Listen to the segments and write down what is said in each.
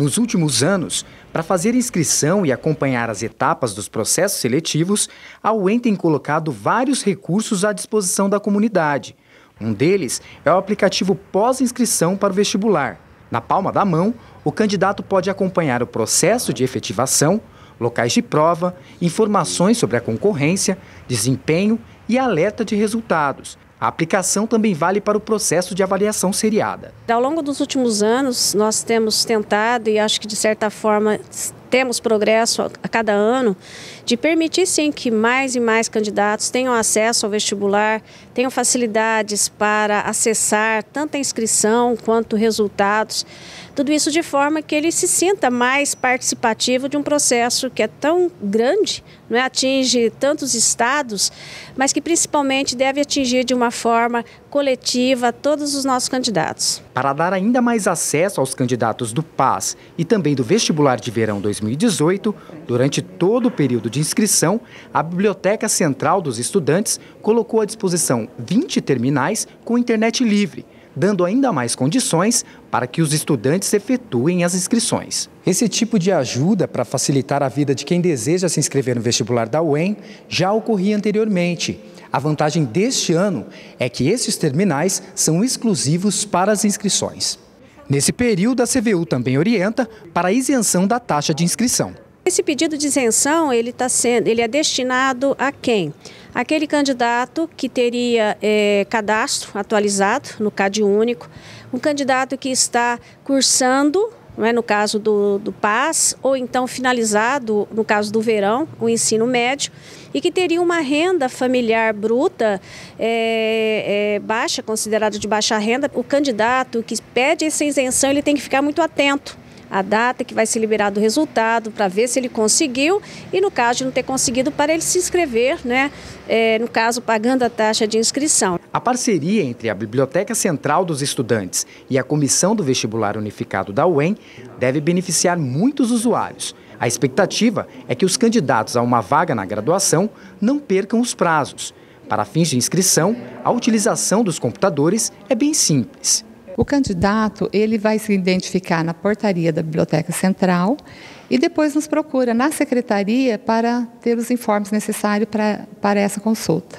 Nos últimos anos, para fazer inscrição e acompanhar as etapas dos processos seletivos, a UEM tem colocado vários recursos à disposição da comunidade. Um deles é o aplicativo pós-inscrição para o vestibular. Na palma da mão, o candidato pode acompanhar o processo de efetivação, locais de prova, informações sobre a concorrência, desempenho e alerta de resultados, a aplicação também vale para o processo de avaliação seriada. Ao longo dos últimos anos, nós temos tentado e acho que de certa forma temos progresso a cada ano, de permitir sim que mais e mais candidatos tenham acesso ao vestibular, tenham facilidades para acessar tanto a inscrição quanto resultados, tudo isso de forma que ele se sinta mais participativo de um processo que é tão grande, não é? atinge tantos estados, mas que principalmente deve atingir de uma forma coletiva todos os nossos candidatos. Para dar ainda mais acesso aos candidatos do PAS e também do vestibular de verão 2020, 2018, durante todo o período de inscrição, a Biblioteca Central dos Estudantes colocou à disposição 20 terminais com internet livre, dando ainda mais condições para que os estudantes efetuem as inscrições. Esse tipo de ajuda para facilitar a vida de quem deseja se inscrever no vestibular da UEM já ocorria anteriormente. A vantagem deste ano é que esses terminais são exclusivos para as inscrições. Nesse período, a CVU também orienta para a isenção da taxa de inscrição. Esse pedido de isenção ele tá sendo, ele é destinado a quem? Aquele candidato que teria é, cadastro atualizado no CAD único, um candidato que está cursando não é? no caso do, do PAS, ou então finalizado, no caso do verão, o ensino médio, e que teria uma renda familiar bruta é, é, baixa, considerada de baixa renda, o candidato que pede essa isenção ele tem que ficar muito atento a data que vai ser liberado o resultado para ver se ele conseguiu e, no caso de não ter conseguido, para ele se inscrever, né, é, no caso, pagando a taxa de inscrição. A parceria entre a Biblioteca Central dos Estudantes e a Comissão do Vestibular Unificado da UEM deve beneficiar muitos usuários. A expectativa é que os candidatos a uma vaga na graduação não percam os prazos. Para fins de inscrição, a utilização dos computadores é bem simples. O candidato, ele vai se identificar na portaria da Biblioteca Central e depois nos procura na secretaria para ter os informes necessários para, para essa consulta.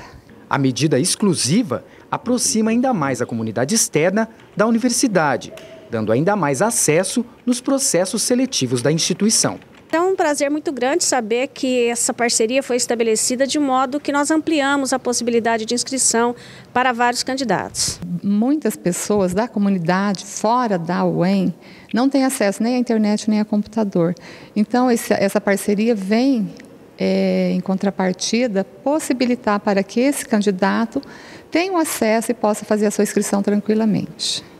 A medida exclusiva aproxima ainda mais a comunidade externa da universidade, dando ainda mais acesso nos processos seletivos da instituição. É um prazer muito grande saber que essa parceria foi estabelecida de modo que nós ampliamos a possibilidade de inscrição para vários candidatos. Muitas pessoas da comunidade fora da UEM não têm acesso nem à internet nem a computador. Então, essa parceria vem é, em contrapartida, possibilitar para que esse candidato tenha um acesso e possa fazer a sua inscrição tranquilamente.